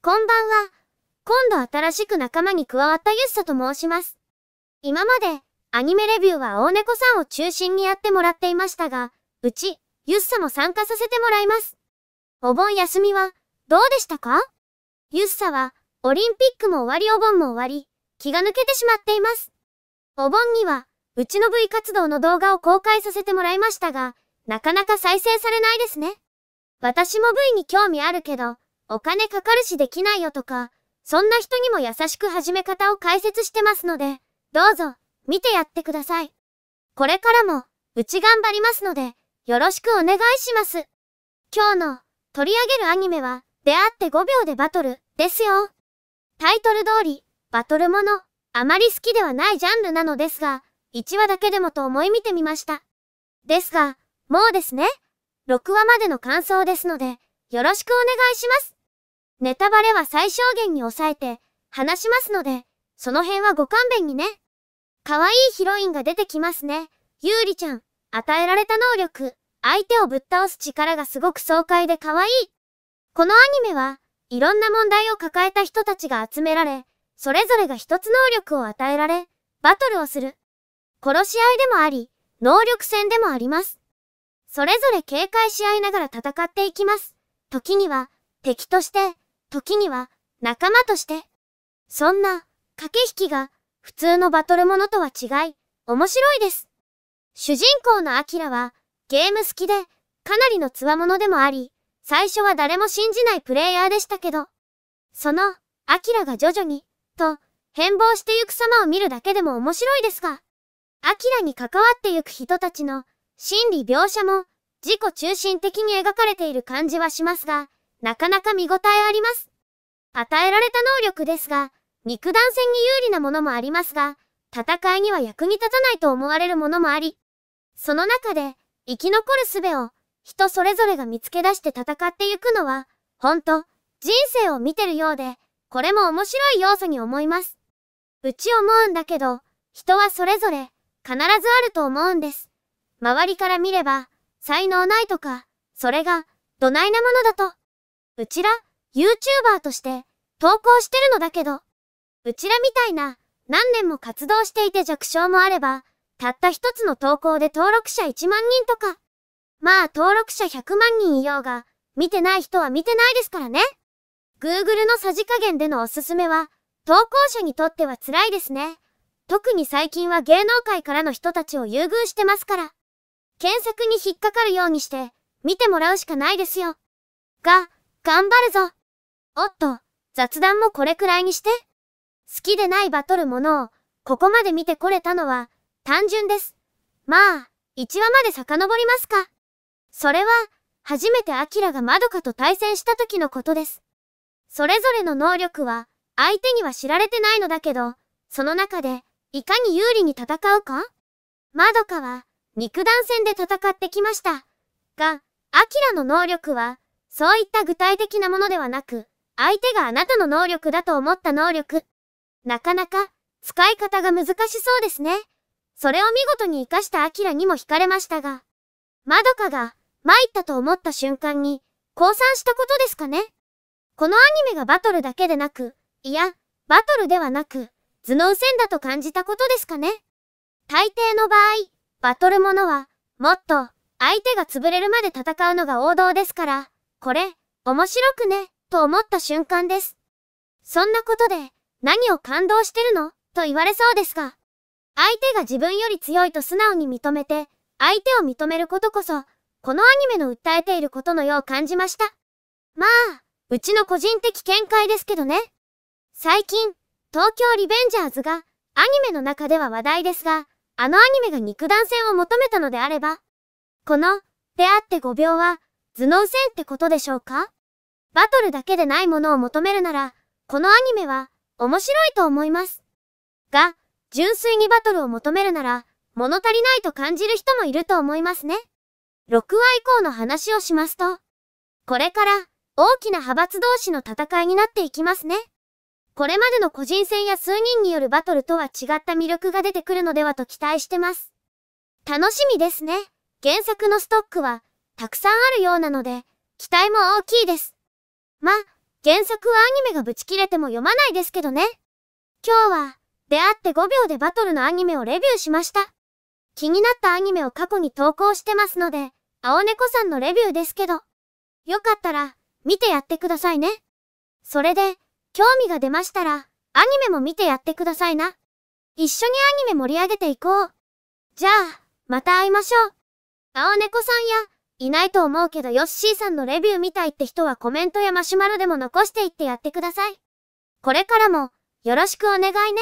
こんばんは。今度新しく仲間に加わったユッサと申します。今まで、アニメレビューは大猫さんを中心にやってもらっていましたが、うち、ユッサも参加させてもらいます。お盆休みは、どうでしたかユッサは、オリンピックも終わりお盆も終わり、気が抜けてしまっています。お盆には、うちの V 活動の動画を公開させてもらいましたが、なかなか再生されないですね。私も V に興味あるけど、お金かかるしできないよとか、そんな人にも優しく始め方を解説してますので、どうぞ、見てやってください。これからも、うち頑張りますので、よろしくお願いします。今日の、取り上げるアニメは、出会って5秒でバトル、ですよ。タイトル通り、バトルもの、あまり好きではないジャンルなのですが、1話だけでもと思い見てみました。ですが、もうですね。6話までの感想ですので、よろしくお願いします。ネタバレは最小限に抑えて話しますので、その辺はご勘弁にね。可愛いヒロインが出てきますね。ゆうりちゃん、与えられた能力、相手をぶっ倒す力がすごく爽快で可愛い。このアニメは、いろんな問題を抱えた人たちが集められ、それぞれが一つ能力を与えられ、バトルをする。殺し合いでもあり、能力戦でもあります。それぞれ警戒し合いながら戦っていきます。時には敵として、時には仲間として。そんな駆け引きが普通のバトルものとは違い、面白いです。主人公のアキラはゲーム好きでかなりの強者でもあり、最初は誰も信じないプレイヤーでしたけど、そのアキラが徐々に、と、変貌してゆく様を見るだけでも面白いですが、アキラに関わってゆく人たちの心理描写も自己中心的に描かれている感じはしますが、なかなか見応えあります。与えられた能力ですが、肉弾戦に有利なものもありますが、戦いには役に立たないと思われるものもあり、その中で生き残る術を人それぞれが見つけ出して戦っていくのは、ほんと、人生を見てるようで、これも面白い要素に思います。うち思うんだけど、人はそれぞれ、必ずあると思うんです。周りから見れば、才能ないとか、それが、どないなものだと。うちら、YouTuber として、投稿してるのだけど、うちらみたいな、何年も活動していて弱小もあれば、たった一つの投稿で登録者1万人とか。まあ登録者100万人いようが、見てない人は見てないですからね。Google のさじ加減でのおすすめは、投稿者にとっては辛いですね。特に最近は芸能界からの人たちを優遇してますから。検索に引っかかるようにして、見てもらうしかないですよ。が、頑張るぞ。おっと、雑談もこれくらいにして。好きでないバトルものを、ここまで見てこれたのは、単純です。まあ、1話まで遡りますか。それは、初めてアキラがマドカと対戦した時のことです。それぞれの能力は、相手には知られてないのだけど、その中で、いかに有利に戦うかマドカは、肉弾戦で戦ってきました。が、アキラの能力は、そういった具体的なものではなく、相手があなたの能力だと思った能力。なかなか、使い方が難しそうですね。それを見事に活かしたアキラにも惹かれましたが、まどかが、参ったと思った瞬間に、降参したことですかね。このアニメがバトルだけでなく、いや、バトルではなく、頭脳戦だと感じたことですかね。大抵の場合、バトルものは、もっと、相手が潰れるまで戦うのが王道ですから、これ、面白くね、と思った瞬間です。そんなことで、何を感動してるのと言われそうですが、相手が自分より強いと素直に認めて、相手を認めることこそ、このアニメの訴えていることのよう感じました。まあ、うちの個人的見解ですけどね。最近、東京リベンジャーズがアニメの中では話題ですが、あのアニメが肉弾戦を求めたのであれば、この、出会って5秒は、頭脳戦ってことでしょうかバトルだけでないものを求めるなら、このアニメは、面白いと思います。が、純粋にバトルを求めるなら、物足りないと感じる人もいると思いますね。6話以降の話をしますと、これから、大きな派閥同士の戦いになっていきますね。これまでの個人戦や数人によるバトルとは違った魅力が出てくるのではと期待してます。楽しみですね。原作のストックは、たくさんあるようなので、期待も大きいです。ま、原作はアニメがブチ切れても読まないですけどね。今日は、出会って5秒でバトルのアニメをレビューしました。気になったアニメを過去に投稿してますので、青猫さんのレビューですけど、よかったら、見てやってくださいね。それで、興味が出ましたら、アニメも見てやってくださいな。一緒にアニメ盛り上げていこう。じゃあ、また会いましょう。青猫さんや、いないと思うけどヨッシーさんのレビュー見たいって人はコメントやマシュマロでも残していってやってください。これからも、よろしくお願いね。